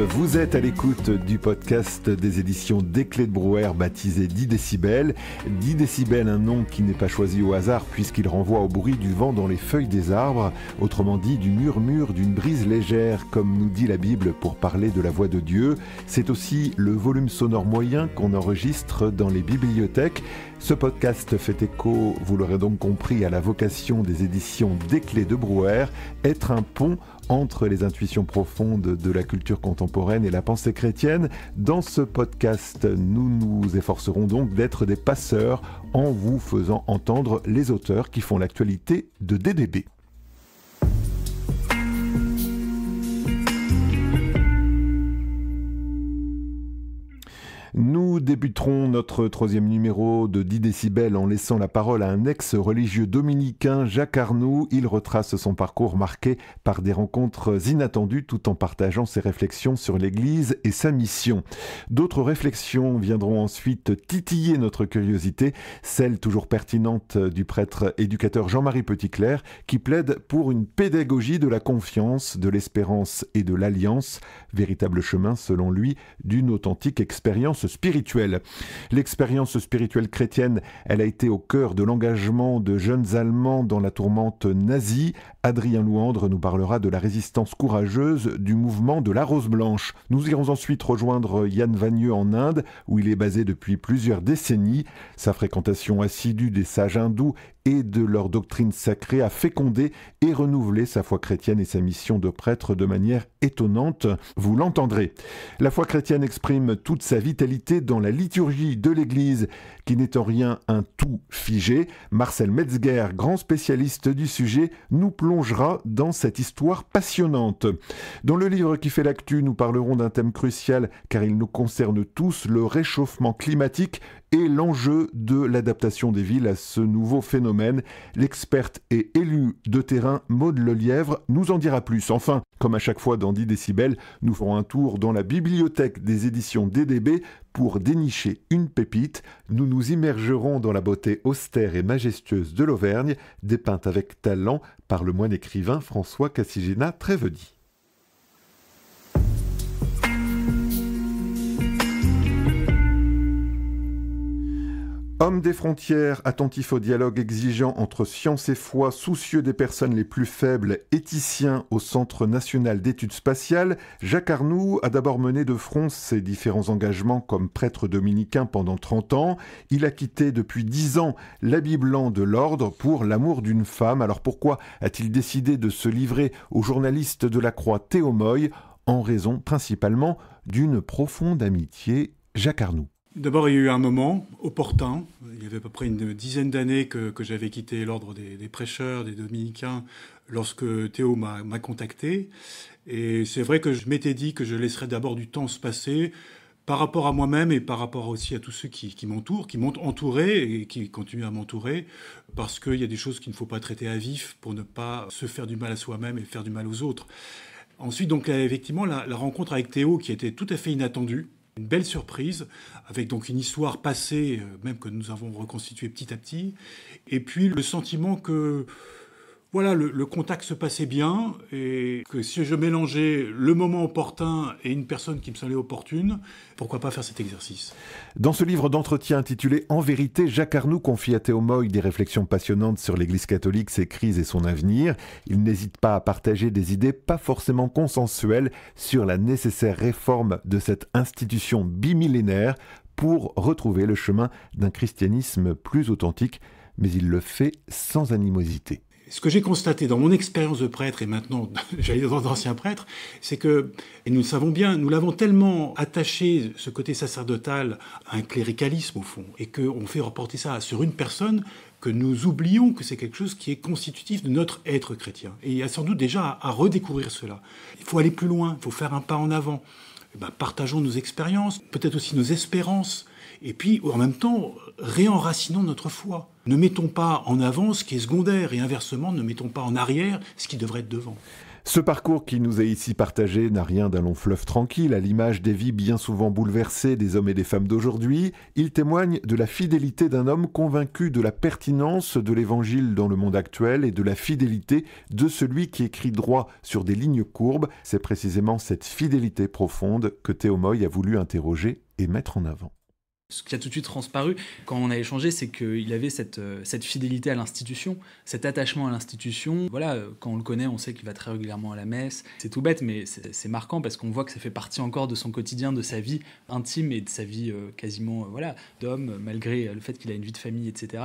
vous êtes à l'écoute du podcast des éditions Des Clés de Brouwer baptisé 10 décibels. 10 décibels, un nom qui n'est pas choisi au hasard puisqu'il renvoie au bruit du vent dans les feuilles des arbres, autrement dit du murmure d'une brise légère comme nous dit la Bible pour parler de la voix de Dieu. C'est aussi le volume sonore moyen qu'on enregistre dans les bibliothèques. Ce podcast fait écho, vous l'aurez donc compris, à la vocation des éditions Des Clés de Brouwer, être un pont entre les intuitions profondes de la culture contemporaine et la pensée chrétienne. Dans ce podcast, nous nous efforcerons donc d'être des passeurs en vous faisant entendre les auteurs qui font l'actualité de DDB. débuterons notre troisième numéro de 10 décibels en laissant la parole à un ex-religieux dominicain, Jacques Arnoux. Il retrace son parcours marqué par des rencontres inattendues tout en partageant ses réflexions sur l'Église et sa mission. D'autres réflexions viendront ensuite titiller notre curiosité, celle toujours pertinente du prêtre éducateur Jean-Marie Petitclerc qui plaide pour une pédagogie de la confiance, de l'espérance et de l'alliance, véritable chemin selon lui d'une authentique expérience spirituelle. L'expérience spirituelle chrétienne, elle a été au cœur de l'engagement de jeunes Allemands dans la tourmente nazie Adrien Louandre nous parlera de la résistance courageuse du mouvement de la Rose Blanche. Nous irons ensuite rejoindre Yann Vagneux en Inde, où il est basé depuis plusieurs décennies. Sa fréquentation assidue des sages hindous et de leur doctrine sacrée a fécondé et renouvelé sa foi chrétienne et sa mission de prêtre de manière étonnante. Vous l'entendrez. La foi chrétienne exprime toute sa vitalité dans la liturgie de l'Église, qui n'est en rien un tout figé. Marcel Metzger, grand spécialiste du sujet, nous plonge dans cette histoire passionnante. Dans le livre qui fait l'actu, nous parlerons d'un thème crucial car il nous concerne tous, le réchauffement climatique et l'enjeu de l'adaptation des villes à ce nouveau phénomène. L'experte et élue de terrain Maude Lelièvre nous en dira plus. Enfin, comme à chaque fois dans 10 décibels, nous ferons un tour dans la bibliothèque des éditions DDB pour dénicher une pépite. Nous nous immergerons dans la beauté austère et majestueuse de l'Auvergne, dépeinte avec talent par le moine écrivain François Cassigena Trévedi. Homme des frontières, attentif au dialogue exigeant entre science et foi, soucieux des personnes les plus faibles, éthicien au Centre national d'études spatiales, Jacques Arnoux a d'abord mené de front ses différents engagements comme prêtre dominicain pendant 30 ans. Il a quitté depuis 10 ans l'habit blanc de l'ordre pour l'amour d'une femme. Alors pourquoi a-t-il décidé de se livrer au journaliste de la Croix Moy en raison principalement d'une profonde amitié Jacques Arnoux. D'abord, il y a eu un moment opportun. Il y avait à peu près une dizaine d'années que, j'avais quitté l'ordre des, prêcheurs, des dominicains, lorsque Théo m'a contacté. Et c'est vrai que je m'étais dit que je laisserais d'abord du temps se passer par rapport à moi-même et par rapport aussi à tous ceux qui, m'entourent, qui m'ont entouré et qui continuent à m'entourer, parce qu'il y a des choses qu'il ne faut pas traiter à vif pour ne pas se faire du mal à soi-même et faire du mal aux autres. Ensuite, donc, effectivement, la, la rencontre avec Théo qui était tout à fait inattendue, une belle surprise, avec donc une histoire passée, euh, même que nous avons reconstituée petit à petit, et puis le sentiment que voilà, le, contact se passait bien et que si je mélangeais le moment opportun et une personne qui me semblait opportune, pourquoi pas faire cet exercice Dans ce livre d'entretien intitulé En vérité, Jacques Arnoux confie à Théo Moy des réflexions passionnantes sur l'Église catholique, ses crises et son avenir. Il n'hésite pas à partager des idées pas forcément consensuelles sur la nécessaire réforme de cette institution bimillénaire pour retrouver le chemin d'un christianisme plus authentique, mais il le fait sans animosité ce que j'ai constaté dans mon expérience de prêtre et maintenant, j'allais dire d'ancien prêtre, c'est que, et nous le savons bien, nous l'avons tellement attaché, ce côté sacerdotal, à un cléricalisme au fond, et qu'on fait reporter ça sur une personne que nous oublions que c'est quelque chose qui est constitutif de notre être chrétien. Et il y a sans doute déjà à redécouvrir cela. Il faut aller plus loin, il faut faire un pas en avant. Eh ben, partageons nos expériences, peut-être aussi nos espérances, et puis en même temps réenracinons notre foi. Ne mettons pas en avant ce qui est secondaire et inversement ne mettons pas en arrière ce qui devrait être devant. Ce parcours qui nous est ici partagé n'a rien d'un long fleuve tranquille, à l'image des vies bien souvent bouleversées des hommes et des femmes d'aujourd'hui, il témoigne de la fidélité d'un homme convaincu de la pertinence de l'Évangile dans le monde actuel et de la fidélité de celui qui écrit droit sur des lignes courbes. C'est précisément cette fidélité profonde que Théomoy a voulu interroger et mettre en avant ce qui a tout de suite transparu quand on a échangé, c'est qu'il avait cette, euh, fidélité à l'institution, cet attachement à l'institution. Voilà, euh, quand on le connaît, on sait qu'il va très régulièrement à la messe. C'est tout bête, mais c'est marquant parce qu'on voit que ça fait partie encore de son quotidien, de sa vie intime et de sa vie euh, quasiment voilà d'homme, malgré le fait qu'il a une vie de famille, etc.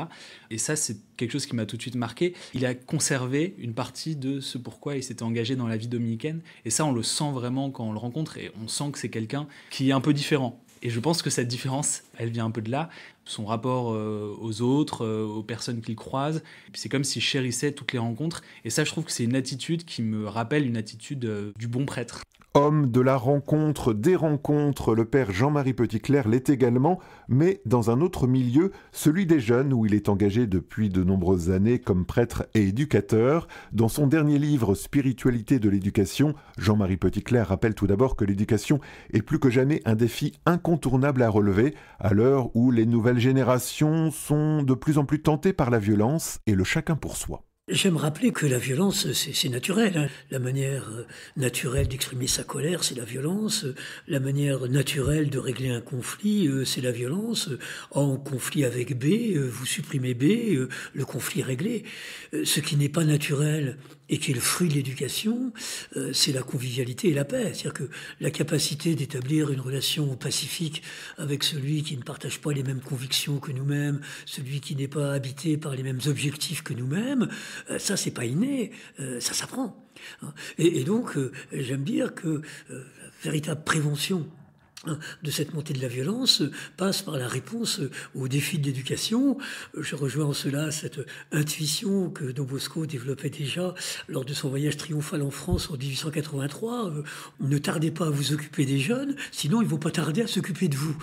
Et ça, c'est quelque chose qui m'a tout de suite marqué. Il a conservé une partie de ce pourquoi il s'était engagé dans la vie dominicaine. Et ça, on le sent vraiment quand on le rencontre et on sent que c'est quelqu'un qui est un peu différent et je pense que cette différence, elle vient un peu de là, son rapport euh, aux autres, euh, aux personnes qu'il croise. C'est comme s'il chérissait toutes les rencontres. Et ça, je trouve que c'est une attitude qui me rappelle une attitude euh, du bon prêtre. Homme de la rencontre, des rencontres, le père Jean-Marie Petitclerc l'est également, mais dans un autre milieu, celui des jeunes, où il est engagé depuis de nombreuses années comme prêtre et éducateur. Dans son dernier livre Spiritualité de l'éducation, Jean-Marie Petitclerc rappelle tout d'abord que l'éducation est plus que jamais un défi incontournable à relever, à l'heure où les nouvelles générations sont de plus en plus tentées par la violence et le chacun pour soi. J'aime rappeler que la violence, c'est naturel. Hein. La manière euh, naturelle d'exprimer sa colère, c'est la violence. La manière naturelle de régler un conflit, euh, c'est la violence. en conflit avec B, euh, vous supprimez B, le conflit est réglé. Ce qui n'est pas naturel et qui est le fruit de l'éducation, c'est la convivialité et la paix. C'est-à-dire que la capacité d'établir une relation pacifique avec celui qui ne partage pas les mêmes convictions que nous-mêmes, celui qui n'est pas habité par les mêmes objectifs que nous-mêmes, euh, ça, c'est pas inné, euh, ça s'apprend. Hein. Et, donc, euh, j'aime dire que la véritable prévention hein, de cette montée de la violence passe par la réponse aux défis de l'éducation. Je rejoins en cela cette intuition que Don Bosco développait déjà lors de son voyage triomphal en France en 1883. Ne tardez pas à vous occuper des jeunes, sinon ils ne vont pas tarder à s'occuper de vous.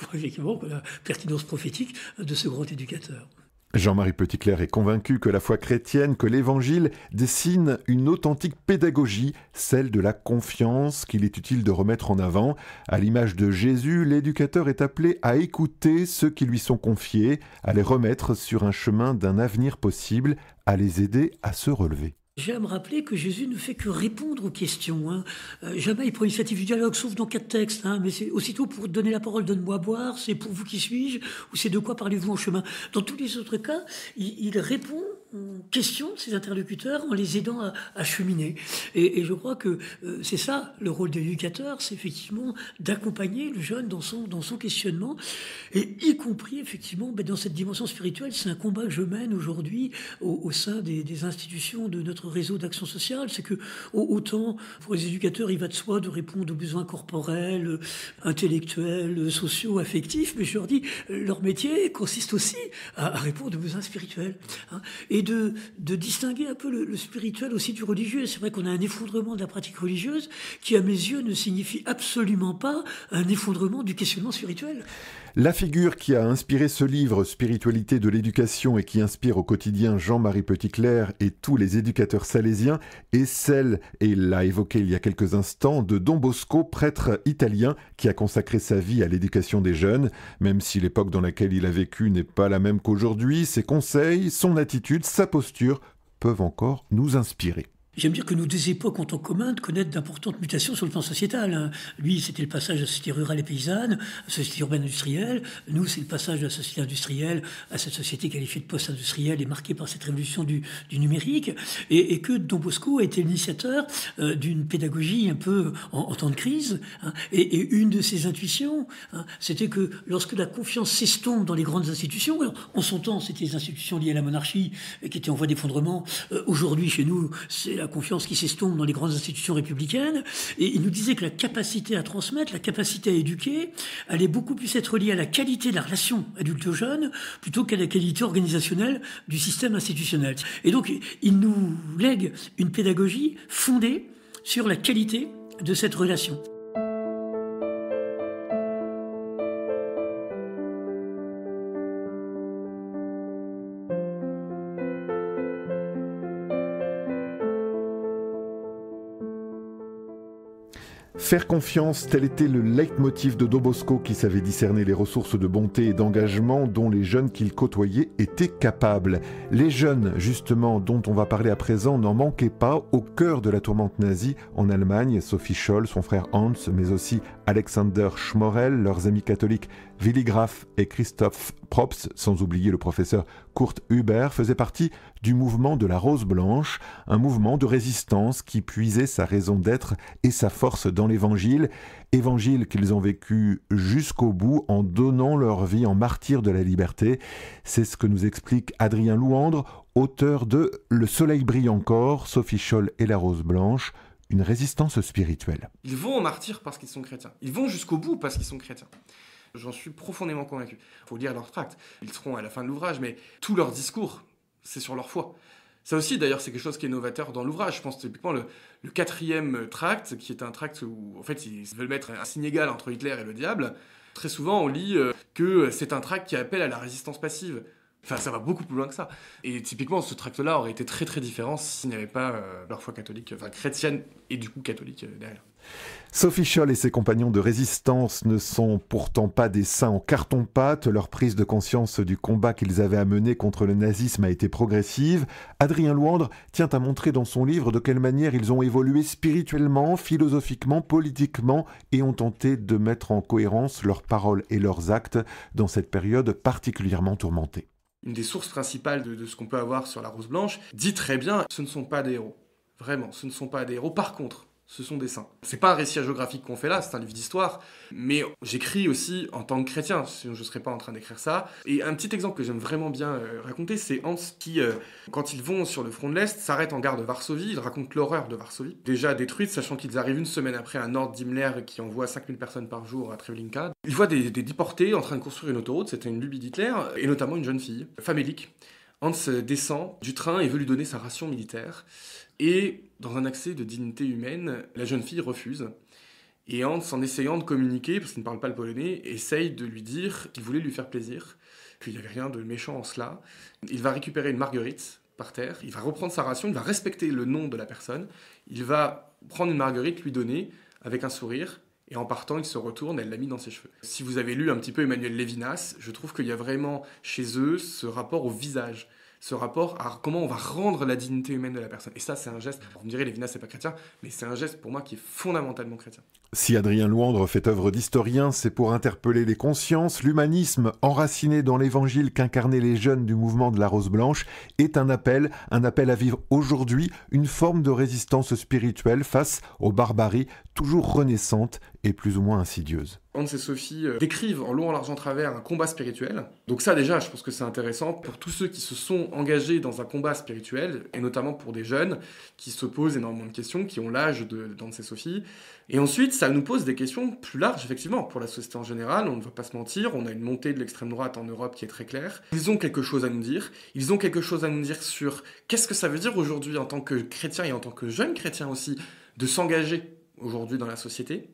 Je crois effectivement la pertinence prophétique de ce grand éducateur. Jean-Marie Petitclerc est convaincu que la foi chrétienne, que l'Évangile dessine une authentique pédagogie, celle de la confiance qu'il est utile de remettre en avant. À l'image de Jésus, l'éducateur est appelé à écouter ceux qui lui sont confiés, à les remettre sur un chemin d'un avenir possible, à les aider à se relever j'aime rappeler que Jésus ne fait que répondre aux questions. Hein. Euh, jamais il prend initiative du dialogue, sauf dans quatre textes. Hein, mais c'est aussitôt pour donner la parole, donne-moi boire, c'est pour vous qui suis-je, ou c'est de quoi parlez-vous en chemin. Dans tous les autres cas, il répond question de ses interlocuteurs en les aidant à, cheminer. Et, je crois que euh, c'est ça le rôle d'éducateur, c'est effectivement d'accompagner le jeune dans son, dans son questionnement, et y compris effectivement ben, dans cette dimension spirituelle. C'est un combat que je mène aujourd'hui au, sein des, institutions de notre réseau d'action sociale. C'est que autant pour les éducateurs, il va de soi de répondre aux besoins corporels, intellectuels, sociaux, affectifs, mais je leur dis, leur métier consiste aussi à, répondre aux besoins spirituels. Hein. Et de, distinguer un peu le, le spirituel aussi du religieux. C'est vrai qu'on a un effondrement de la pratique religieuse qui, à mes yeux, ne signifie absolument pas un effondrement du questionnement spirituel. La figure qui a inspiré ce livre Spiritualité de l'éducation et qui inspire au quotidien Jean-Marie Petitclerc et tous les éducateurs salésiens est celle, et l'a évoqué il y a quelques instants, de Don Bosco, prêtre italien qui a consacré sa vie à l'éducation des jeunes. Même si l'époque dans laquelle il a vécu n'est pas la même qu'aujourd'hui, ses conseils, son attitude, sa posture peuvent encore nous inspirer. J'aime dire que nos deux époques ont en commun de connaître d'importantes mutations sur le plan sociétal. Hein. Lui, c'était le passage de la société rurale et paysanne à la société urbaine industrielle. Nous, c'est le passage de la société industrielle à cette société qualifiée de post-industrielle et marquée par cette révolution du, numérique. Et, que Don Bosco a été l'initiateur euh, d'une pédagogie un peu en, temps de crise. Hein. Et, une de ses intuitions, hein, c'était que lorsque la confiance s'estompe dans les grandes institutions, en son temps, c'était les institutions liées à la monarchie euh, qui étaient en voie d'effondrement. Euh, aujourd'hui, chez nous, c'est la confiance qui s'estompe dans les grandes institutions républicaines. Et il nous disait que la capacité à transmettre, la capacité à éduquer, allait beaucoup plus être liée à la qualité de la relation adulte-jeune plutôt qu'à la qualité organisationnelle du système institutionnel. Et donc, il nous lègue une pédagogie fondée sur la qualité de cette relation. Faire confiance, tel était le leitmotiv de Dobosco qui savait discerner les ressources de bonté et d'engagement dont les jeunes qu'il côtoyait étaient capables. Les jeunes, justement, dont on va parler à présent, n'en manquaient pas au cœur de la tourmente nazie en Allemagne. Sophie Scholl, son frère Hans, mais aussi Alexander Schmorell, leurs amis catholiques Willy et Christophe Props, sans oublier le professeur Kurt Huber, faisaient partie du mouvement de la Rose Blanche, un mouvement de résistance qui puisait sa raison d'être et sa force dans l'Évangile, évangile qu'ils ont vécu jusqu'au bout en donnant leur vie en martyr de la liberté. C'est ce que nous explique Adrien Louandre, auteur de Le Soleil brille encore, Sophie Scholl et la Rose Blanche, une résistance spirituelle. Ils vont en martyr parce qu'ils sont chrétiens. Ils vont jusqu'au bout parce qu'ils sont chrétiens. J'en suis profondément convaincu. Il faut lire leurs tracts. Ils seront à la fin de l'ouvrage, mais tout leur discours, c'est sur leur foi. Ça aussi, d'ailleurs, c'est quelque chose qui est novateur dans l'ouvrage. Je pense typiquement le, quatrième tract, qui est un tract où, en fait, ils veulent mettre un signe égal entre Hitler et le diable. Très souvent, on lit euh, que c'est un tract qui appelle à la résistance passive. Enfin, ça va beaucoup plus loin que ça. Et typiquement, ce tract-là aurait été très très différent s'il n'y avait pas euh, leur foi catholique, enfin chrétienne et du coup catholique euh, derrière. Sophie Scholl et ses compagnons de résistance ne sont pourtant pas des saints en carton-pâte. Leur prise de conscience du combat qu'ils avaient à mener contre le nazisme a été progressive. Adrien Louandre tient à montrer dans son livre de quelle manière ils ont évolué spirituellement, philosophiquement, politiquement et ont tenté de mettre en cohérence leurs paroles et leurs actes dans cette période particulièrement tourmentée. Une des sources principales de ce qu'on peut avoir sur la Rose Blanche dit très bien ce ne sont pas des héros. Vraiment, ce ne sont pas des héros. Par contre, ce sont des saints. C'est pas un récit géographique qu'on fait là, c'est un livre d'histoire, mais j'écris aussi en tant que chrétien, sinon je serais pas en train d'écrire ça. Et un petit exemple que j'aime vraiment bien euh, raconter, c'est Hans qui, euh, quand ils vont sur le front de l'Est, s'arrête en gare de Varsovie, il raconte l'horreur de Varsovie, déjà détruite, sachant qu'ils arrivent une semaine après un Nord d'Himmler qui envoie 5000 personnes par jour à Treblinka. Il voit des, des déportés en train de construire une autoroute, c'était une lubie d'Hitler, et notamment une jeune fille, famélique. Hans euh, descend du train et veut lui donner sa ration militaire. Et dans un accès de dignité humaine, la jeune fille refuse. Et Hans, en essayant de communiquer, parce qu'il ne parle pas le polonais, essaye de lui dire qu'il voulait lui faire plaisir, Il n'y avait rien de méchant en cela. Il va récupérer une marguerite par terre, il va reprendre sa ration, il va respecter le nom de la personne, il va prendre une marguerite, lui donner, avec un sourire, et en partant, il se retourne, elle l'a mis dans ses cheveux. Si vous avez lu un petit peu Emmanuel Levinas, je trouve qu'il y a vraiment chez eux ce rapport au visage ce rapport à comment on va rendre la dignité humaine de la personne. Et ça, c'est un geste, vous me direz, Lévinas, c'est pas chrétien, mais c'est un geste pour moi qui est fondamentalement chrétien. Si Adrien Louandre fait œuvre d'historien, c'est pour interpeller les consciences. L'humanisme, enraciné dans l'évangile qu'incarnaient les jeunes du mouvement de la Rose Blanche, est un appel, un appel à vivre aujourd'hui une forme de résistance spirituelle face aux barbaries toujours renaissante et plus ou moins insidieuse. Hans et Sophie euh, décrivent en long, l'argent large, en travers un combat spirituel. Donc ça déjà, je pense que c'est intéressant pour tous ceux qui se sont engagés dans un combat spirituel, et notamment pour des jeunes qui se posent énormément de questions, qui ont l'âge de d'Hans et Sophie. Et ensuite, ça nous pose des questions plus larges, effectivement, pour la société en général. On ne va pas se mentir, on a une montée de l'extrême droite en Europe qui est très claire. Ils ont quelque chose à nous dire. Ils ont quelque chose à nous dire sur qu'est-ce que ça veut dire aujourd'hui en tant que chrétien et en tant que jeune chrétien aussi de s'engager aujourd'hui dans la société.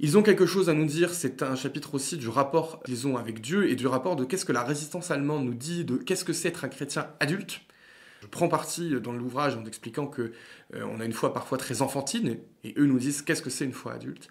Ils ont quelque chose à nous dire, c'est un chapitre aussi du rapport qu'ils ont avec Dieu et du rapport de qu'est-ce que la résistance allemande nous dit, de qu'est-ce que c'est être un chrétien adulte. Je prends parti euh, dans l'ouvrage en expliquant que euh, on a une foi parfois très enfantine et eux nous disent qu'est-ce que c'est une foi adulte.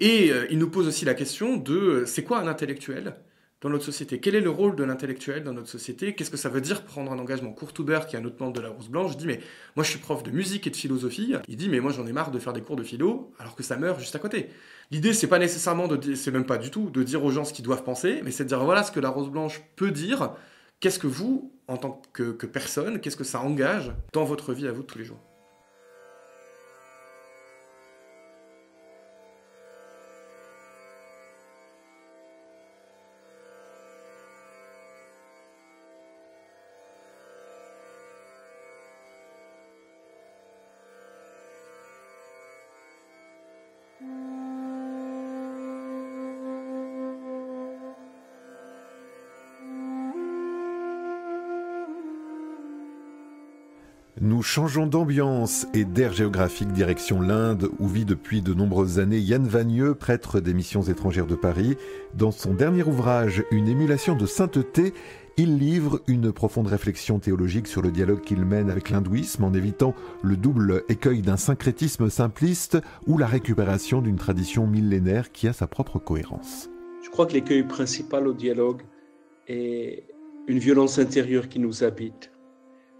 Et euh, ils nous posent aussi la question de c'est quoi un intellectuel dans notre société Quel est le rôle de l'intellectuel dans notre société Qu'est-ce que ça veut dire prendre un engagement Courtoubert, qui est un autre membre de la Rose Blanche, dit Mais moi je suis prof de musique et de philosophie. Il dit Mais moi j'en ai marre de faire des cours de philo alors que ça meurt juste à côté. L'idée, c'est pas nécessairement de c'est même pas du tout de dire aux gens ce qu'ils doivent penser, mais c'est de dire voilà ce que la Rose Blanche peut dire. Qu'est-ce que vous, en tant que, que personne, qu'est-ce que ça engage dans votre vie à vous de tous les jours Nous changeons d'ambiance et d'air géographique direction l'Inde où vit depuis de nombreuses années Yann Vagneux, prêtre des missions étrangères de Paris. Dans son dernier ouvrage, Une émulation de sainteté, il livre une profonde réflexion théologique sur le dialogue qu'il mène avec l'hindouisme en évitant le double écueil d'un syncrétisme simpliste ou la récupération d'une tradition millénaire qui a sa propre cohérence. Je crois que l'écueil principal au dialogue est une violence intérieure qui nous habite.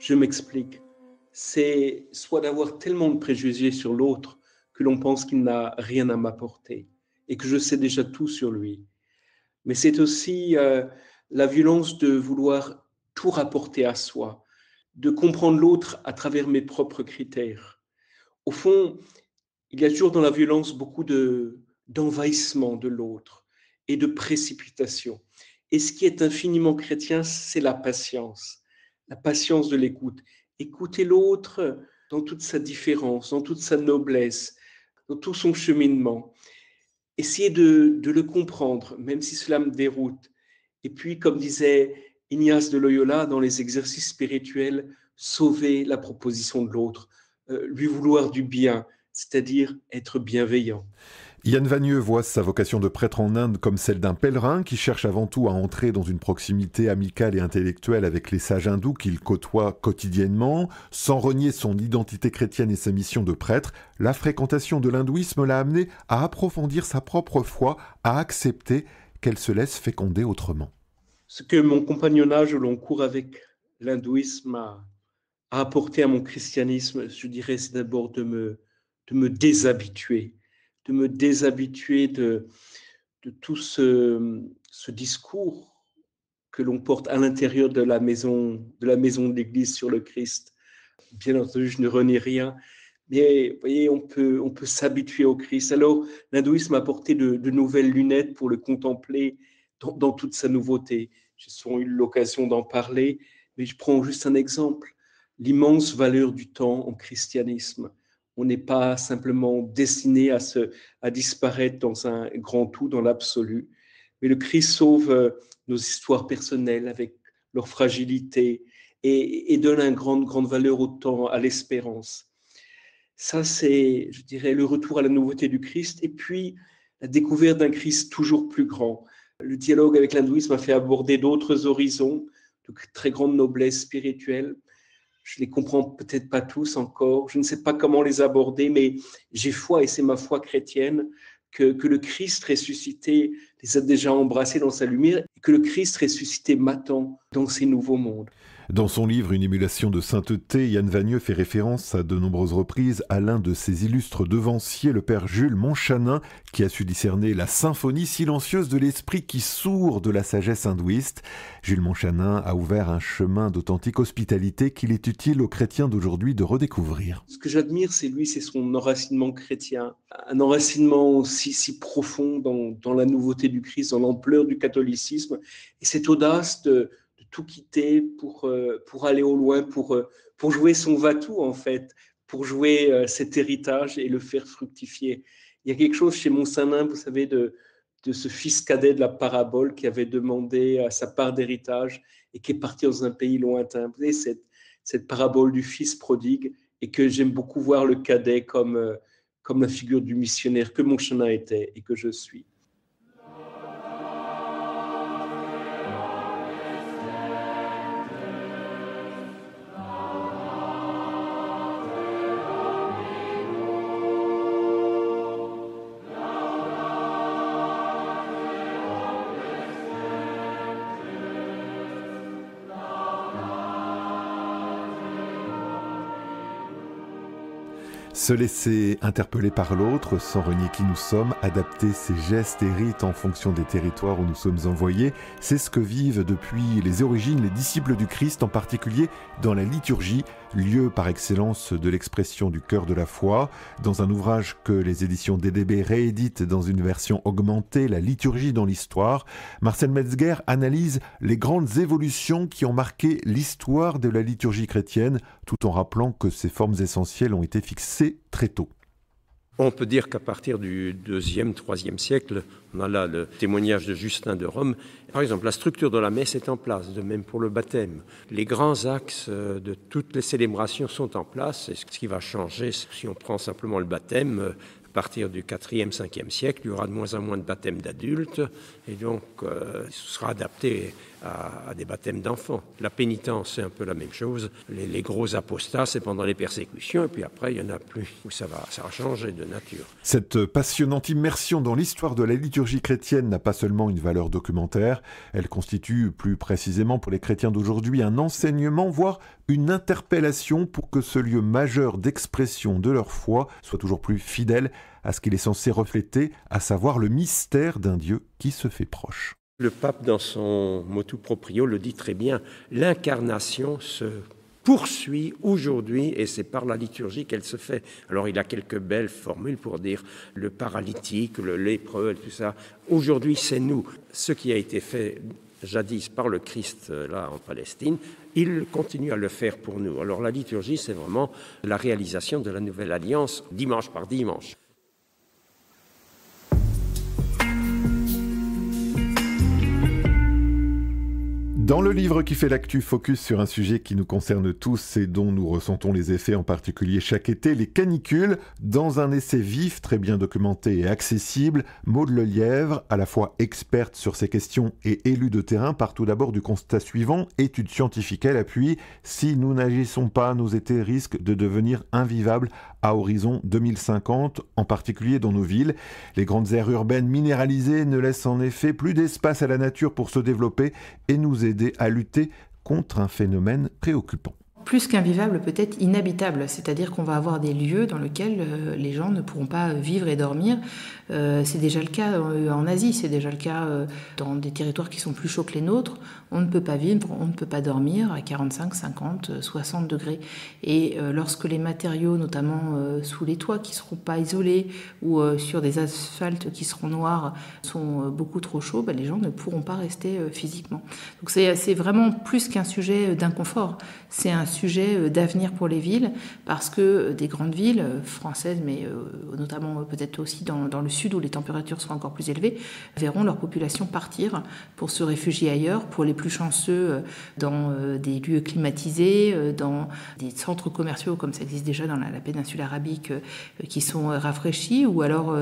Je m'explique c'est soit d'avoir tellement de préjugés sur l'autre que l'on pense qu'il n'a rien à m'apporter et que je sais déjà tout sur lui. Mais c'est aussi euh, la violence de vouloir tout rapporter à soi, de comprendre l'autre à travers mes propres critères. Au fond, il y a toujours dans la violence beaucoup de d'envahissement de l'autre et de précipitation. Et ce qui est infiniment chrétien, c'est la patience, la patience de l'écoute écouter l'autre dans toute sa différence, dans toute sa noblesse, dans tout son cheminement. Essayez de, le comprendre, même si cela me déroute. Et puis, comme disait Ignace de Loyola dans les exercices spirituels, sauver la proposition de l'autre, euh, lui vouloir du bien, c'est-à-dire être bienveillant. Yann Vagneux voit sa vocation de prêtre en Inde comme celle d'un pèlerin qui cherche avant tout à entrer dans une proximité amicale et intellectuelle avec les sages hindous qu'il côtoie quotidiennement. Sans renier son identité chrétienne et sa mission de prêtre, la fréquentation de l'hindouisme l'a amené à approfondir sa propre foi, à accepter qu'elle se laisse féconder autrement. Ce que mon compagnonnage au long cours avec l'hindouisme a, apporté à mon christianisme, je dirais, c'est d'abord de me, de me déshabituer de me déshabituer de, tout ce, discours que l'on porte à l'intérieur de la maison de la maison de l'Église sur le Christ. Bien entendu, je ne renie rien, mais vous voyez, on peut, on peut s'habituer au Christ. Alors, l'hindouisme a porté de, nouvelles lunettes pour le contempler dans, toute sa nouveauté. J'ai souvent eu l'occasion d'en parler, mais je prends juste un exemple. L'immense valeur du temps en christianisme on n'est pas simplement destiné à, se, disparaître dans un grand tout, dans l'absolu. Mais le Christ sauve euh, nos histoires personnelles avec leur fragilité et, donne une grande, grande valeur au temps, à l'espérance. Ça, c'est, je dirais, le retour à la nouveauté du Christ et puis la découverte d'un Christ toujours plus grand. Le dialogue avec l'hindouisme a fait aborder d'autres horizons de très grande noblesse spirituelle je les comprends peut-être pas tous encore, je ne sais pas comment les aborder, mais j'ai foi et c'est ma foi chrétienne que, que, le Christ ressuscité les a déjà embrassés dans sa lumière et que le Christ ressuscité m'attend dans ces nouveaux mondes. Dans son livre Une émulation de sainteté, Yann Vagneux fait référence à de nombreuses reprises à l'un de ses illustres devanciers, le père Jules Monchanin, qui a su discerner la symphonie silencieuse de l'esprit qui sourd de la sagesse hindouiste. Jules Monchanin a ouvert un chemin d'authentique hospitalité qu'il est utile aux chrétiens d'aujourd'hui de redécouvrir. Ce que j'admire, c'est lui, c'est son enracinement chrétien, un enracinement aussi si profond dans, dans la nouveauté du Christ, dans l'ampleur du catholicisme, et cette audace de tout quitter pour, euh, pour aller au loin, pour, euh, pour jouer son Vatou, en fait, pour jouer euh, cet héritage et le faire fructifier. Il y a quelque chose chez Monsanain, vous savez, de, de ce fils cadet de la parabole qui avait demandé sa part d'héritage et qui est parti dans un pays lointain. Vous savez, cette, parabole du fils prodigue et que j'aime beaucoup voir le cadet comme, comme la figure du missionnaire que mon chenin était et que je suis. Se laisser interpeller par l'autre sans renier qui nous sommes, adapter ses gestes et rites en fonction des territoires où nous sommes envoyés, c'est ce que vivent depuis les origines les disciples du Christ, en particulier dans la liturgie, lieu par excellence de l'expression du cœur de la foi. Dans un ouvrage que les éditions DDB rééditent dans une version augmentée, La liturgie dans l'histoire, Marcel Metzger analyse les grandes évolutions qui ont marqué l'histoire de la liturgie chrétienne, tout en rappelant que ses formes essentielles ont été fixées très tôt. On peut dire qu'à partir du deuxième, troisième siècle, on a là le témoignage de Justin de Rome. Par exemple, la structure de la messe est en place, de même pour le baptême. Les grands axes euh, de toutes les célébrations sont en place. Et ce qui va changer, si on prend simplement le baptême, euh, à partir du 4e, 5e siècle, il y aura de moins en moins de baptêmes d'adultes, et donc euh, ce sera adapté à, des baptêmes d'enfants. La pénitence, c'est un peu la même chose. Les, gros apostats, c'est pendant les persécutions, et puis après, il n'y en a plus ça va, ça va changer de nature. Cette passionnante immersion dans l'histoire de la liturgie chrétienne n'a pas seulement une valeur documentaire, elle constitue plus précisément pour les chrétiens d'aujourd'hui un enseignement, voire une interpellation pour que ce lieu majeur d'expression de leur foi soit toujours plus fidèle à ce qu'il est censé refléter, à savoir le mystère d'un Dieu qui se fait proche. Le pape, dans son motu proprio, le dit très bien, l'incarnation se poursuit aujourd'hui et c'est par la liturgie qu'elle se fait. Alors il a quelques belles formules pour dire le paralytique, le lépreux, tout ça. Aujourd'hui, c'est nous. Ce qui a été fait jadis par le Christ là en Palestine, il continue à le faire pour nous. Alors la liturgie, c'est vraiment la réalisation de la nouvelle alliance dimanche par dimanche. Dans le livre qui fait l'actu, focus sur un sujet qui nous concerne tous et dont nous ressentons les effets en particulier chaque été, les canicules. Dans un essai vif, très bien documenté et accessible, Maud Lelièvre, à la fois experte sur ces questions et élue de terrain, part tout d'abord du constat suivant, étude scientifique elle appuie si nous n'agissons pas, nos étés risquent de devenir invivables à horizon 2050, en particulier dans nos villes. Les grandes aires urbaines minéralisées ne laissent en effet plus d'espace à la nature pour se développer et nous aider à lutter contre un phénomène préoccupant plus qu'invivable, peut-être inhabitable. C'est-à-dire qu'on va avoir des lieux dans lesquels euh, les gens ne pourront pas vivre et dormir. Euh, c'est déjà le cas euh, en Asie, c'est déjà le cas dans des territoires qui sont plus chauds que les nôtres. On ne peut pas vivre, on ne peut pas dormir à 45, 50, 60 degrés. Et lorsque les matériaux, notamment sous les toits qui ne seront pas isolés ou sur des asphaltes qui seront noirs, sont beaucoup trop chauds, bah, les gens ne pourront pas rester physiquement. Donc c'est vraiment plus qu'un sujet d'inconfort, c'est un sujet sujet euh, d'avenir pour les villes, parce que euh, des grandes villes euh, françaises, mais notamment peut-être aussi dans, le sud où les températures seront encore plus élevées, verront leur population partir pour se réfugier ailleurs, pour les plus chanceux dans des lieux climatisés, dans des centres commerciaux comme ça existe déjà dans la, péninsule arabique qui sont rafraîchis, ou alors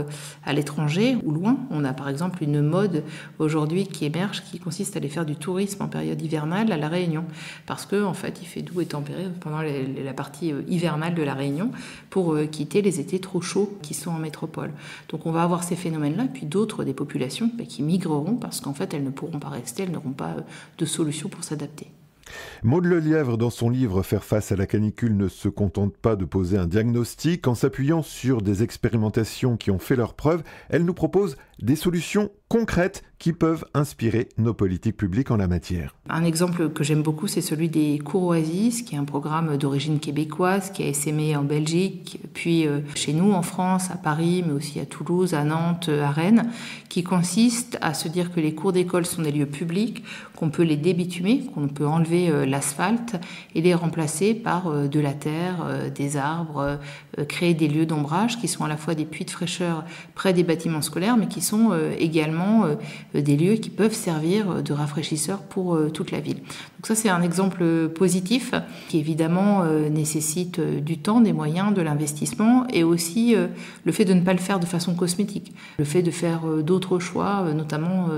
à l'étranger ou loin. On a par exemple une mode aujourd'hui qui émerge qui consiste à aller faire du tourisme en période hivernale à la Réunion, parce que en fait il fait doux et temps pendant la partie euh, hivernale de la Réunion, pour euh, quitter les étés trop chauds qui sont en métropole. Donc on va avoir ces phénomènes-là, puis d'autres des populations bah, qui migreront parce qu'en fait elles ne pourront pas rester, elles n'auront pas euh, de solution pour s'adapter. Maud Lièvre, dans son livre Faire face à la canicule, ne se contente pas de poser un diagnostic. En s'appuyant sur des expérimentations qui ont fait leur preuve, elle nous propose des solutions concrètes qui peuvent inspirer nos politiques publiques en la matière. Un exemple que j'aime beaucoup, c'est celui des cours Oasis, qui est un programme d'origine québécoise, qui a essaimé en Belgique, puis euh, chez nous en France, à Paris, mais aussi à Toulouse, à Nantes, euh, à Rennes, qui consiste à se dire que les cours d'école sont des lieux publics, qu'on peut les débitumer, qu'on peut enlever euh, l'asphalte et les remplacer par de la terre, des arbres, créer des lieux d'ombrage qui sont à la fois des puits de fraîcheur près des bâtiments scolaires, mais qui sont également euh, euh, des lieux qui peuvent servir euh, de rafraîchisseur pour toute la ville. Donc ça c'est un exemple positif qui évidemment nécessite du temps, des moyens, de l'investissement et aussi le fait de ne pas le faire de façon cosmétique, le fait de faire d'autres choix, notamment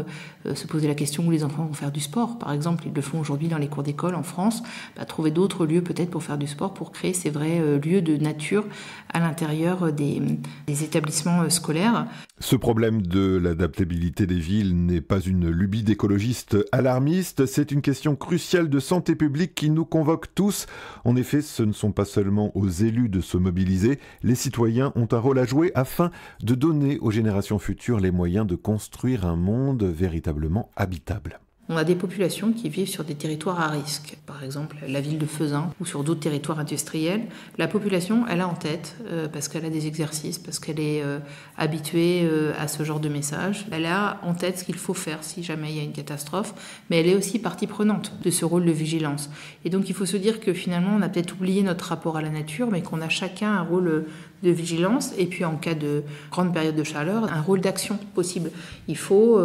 euh, se poser la question où les enfants vont faire du sport. Par exemple, ils le font aujourd'hui dans les cours d'école en France. Bah, trouver d'autres lieux peut-être pour faire du sport, pour créer ces vrais euh, lieux de nature à l'intérieur euh, des, des établissements scolaires. Ce problème de l'adaptabilité des villes n'est pas une lubie d'écologistes alarmistes, c'est une question cruciale de santé publique qui nous convoque tous. En effet, ce ne sont pas seulement aux élus de se mobiliser, les citoyens ont un rôle à jouer afin de donner aux générations futures les moyens de construire un monde véritable habitable. On a des populations qui vivent sur des territoires à risque, par exemple la ville de Faisin ou sur d'autres territoires industriels. La population, elle a en tête, euh, parce qu'elle a des exercices, parce qu'elle est euh, habituée euh, à ce genre de message, elle a en tête ce qu'il faut faire si jamais il y a une catastrophe, mais elle est aussi partie prenante de ce rôle de vigilance. Et donc il faut se dire que finalement, on a peut-être oublié notre rapport à la nature, mais qu'on a chacun un rôle de vigilance, et puis en cas de grande période de chaleur, un rôle d'action possible. Il faut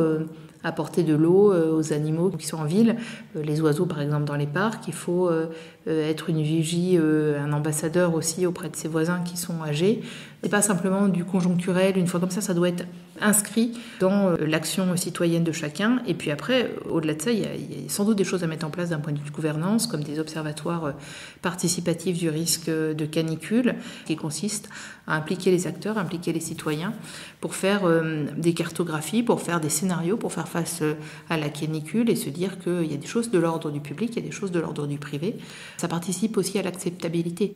apporter de l'eau euh, aux animaux qui sont en ville, euh, les oiseaux par exemple dans les parcs. Il faut euh, être une vigie, un ambassadeur aussi auprès de ses voisins qui sont âgés c'est pas simplement du conjoncturel, une fois comme ça, ça doit être inscrit dans euh, l'action citoyenne de chacun. Et puis après, euh, au-delà de ça, il y, a, sans doute des choses à mettre en place d'un point de vue de gouvernance, comme des observatoires euh, participatifs du risque de canicule, qui consistent à impliquer les acteurs, impliquer les citoyens, pour faire des cartographies, pour faire des scénarios, pour faire face à la canicule et se dire qu'il y a des choses de l'ordre du public, il y a des choses de l'ordre du privé. Ça participe aussi à l'acceptabilité.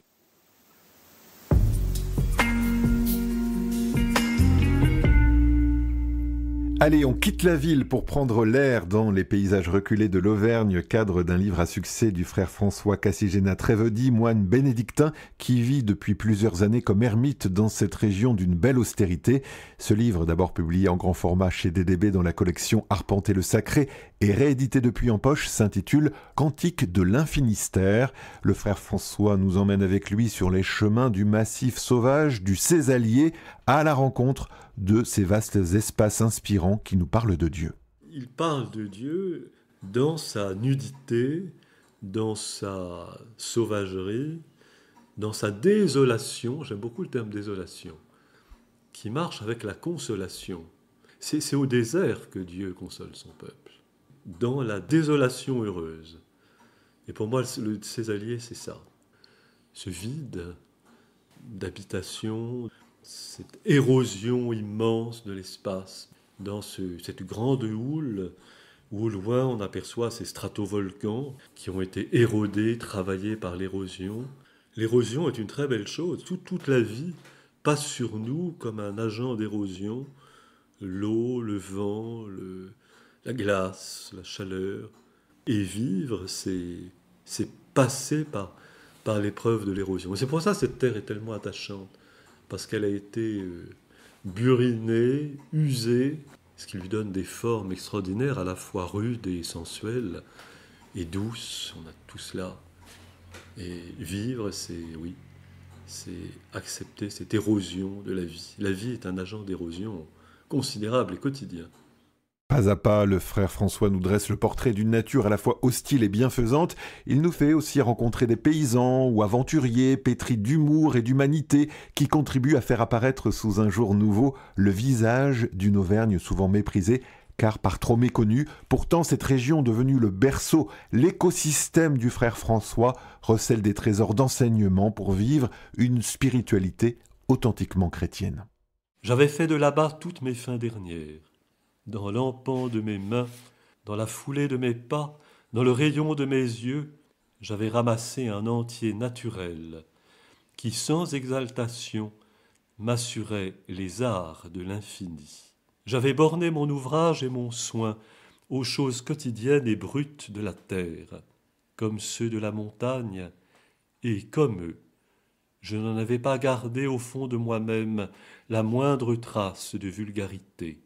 Allez, on quitte la ville pour prendre l'air dans les paysages reculés de l'Auvergne, cadre d'un livre à succès du frère François Cassigena Trévedi, moine bénédictin, qui vit depuis plusieurs années comme ermite dans cette région d'une belle austérité. Ce livre, d'abord publié en grand format chez DDB dans la collection Arpenter le Sacré et réédité depuis en poche, s'intitule Cantique de l'infinistère. Le frère François nous emmène avec lui sur les chemins du massif sauvage du Césalier à la rencontre de ces vastes espaces inspirants qui nous parlent de Dieu. Il parle de Dieu dans sa nudité, dans sa sauvagerie, dans sa désolation, j'aime beaucoup le terme désolation, qui marche avec la consolation. C'est au désert que Dieu console son peuple, dans la désolation heureuse. Et pour moi, le, ses alliés, c'est ça. Ce vide d'habitation, cette érosion immense de l'espace, dans cette grande houle où au loin on aperçoit ces stratovolcans qui ont été érodés, travaillés par l'érosion. L'érosion est une très belle chose. Tout toute la vie passe sur nous comme un agent d'érosion. L'eau, le vent, la glace, la chaleur. Et vivre, c'est, c'est passer par, par l'épreuve de l'érosion. c'est pour ça que cette terre est tellement attachante parce qu'elle a été euh, burinée, usée, ce qui lui donne des formes extraordinaires, à la fois rudes et sensuelles, et douces, on a tout cela. Et vivre, c'est, oui, c'est accepter cette érosion de la vie. La vie est un agent d'érosion considérable et quotidien. Pas à pas, le frère François nous dresse le portrait d'une nature à la fois hostile et bienfaisante. Il nous fait aussi rencontrer des paysans ou aventuriers pétris d'humour et d'humanité qui contribuent à faire apparaître sous un jour nouveau le visage d'une Auvergne souvent méprisée car par trop méconnue. Pourtant, cette région devenue le berceau, l'écosystème du frère François recèle des trésors d'enseignement pour vivre une spiritualité authentiquement chrétienne. J'avais fait de là-bas toutes mes fins dernières dans l'empan de mes mains, dans la foulée de mes pas, dans le rayon de mes yeux, j'avais ramassé un entier naturel qui, sans exaltation, m'assurait les arts de l'infini. J'avais borné mon ouvrage et mon soin aux choses quotidiennes et brutes de la terre, comme ceux de la montagne, et comme eux, je n'en avais pas gardé au fond de moi-même la moindre trace de vulgarité.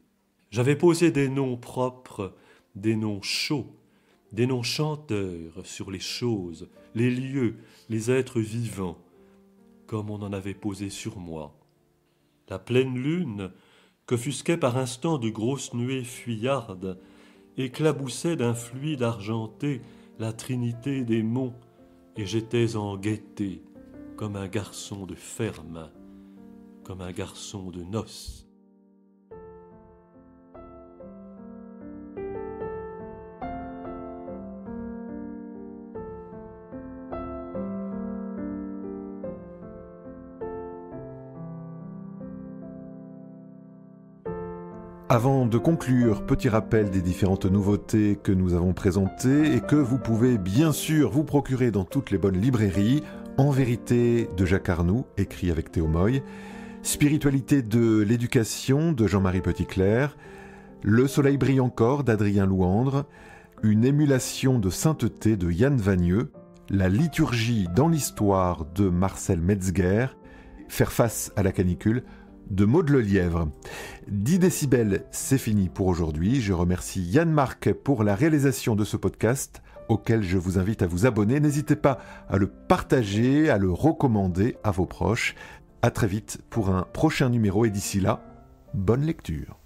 J'avais posé des noms propres, des noms chauds, des noms chanteurs sur les choses, les lieux, les êtres vivants, comme on en avait posé sur moi. La pleine lune, qu'offusquaient par instants de grosses nuées fuyardes, éclaboussait d'un fluide argenté la trinité des monts, et j'étais en gaieté, comme un garçon de ferme, comme un garçon de noces. Avant de conclure, petit rappel des différentes nouveautés que nous avons présentées et que vous pouvez bien sûr vous procurer dans toutes les bonnes librairies. En vérité de Jacques Arnoux, écrit avec Théo Spiritualité de l'éducation de Jean-Marie Petitclerc, Le soleil brille encore d'Adrien Louandre, Une émulation de sainteté de Yann Vagneux, La liturgie dans l'histoire de Marcel Metzger, Faire face à la canicule de Maud lièvre. 10 décibels, c'est fini pour aujourd'hui. Je remercie Yann Marc pour la réalisation de ce podcast auquel je vous invite à vous abonner. N'hésitez pas à le partager, à le recommander à vos proches. À très vite pour un prochain numéro et d'ici là, bonne lecture.